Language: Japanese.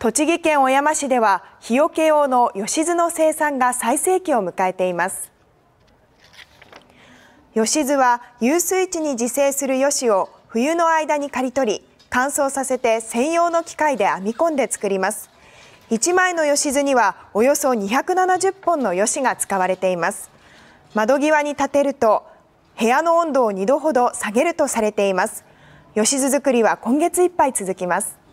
栃木県小山市では日よけ用の吉酢の生産が最盛期を迎えています吉酢は遊水地に自生するヨシを冬の間に刈り取り乾燥させて専用の機械で編み込んで作ります1枚の吉酢にはおよそ270本のヨシが使われています窓際に立てると部屋の温度を2度ほど下げるとされています吉酢作りは今月いっぱい続きます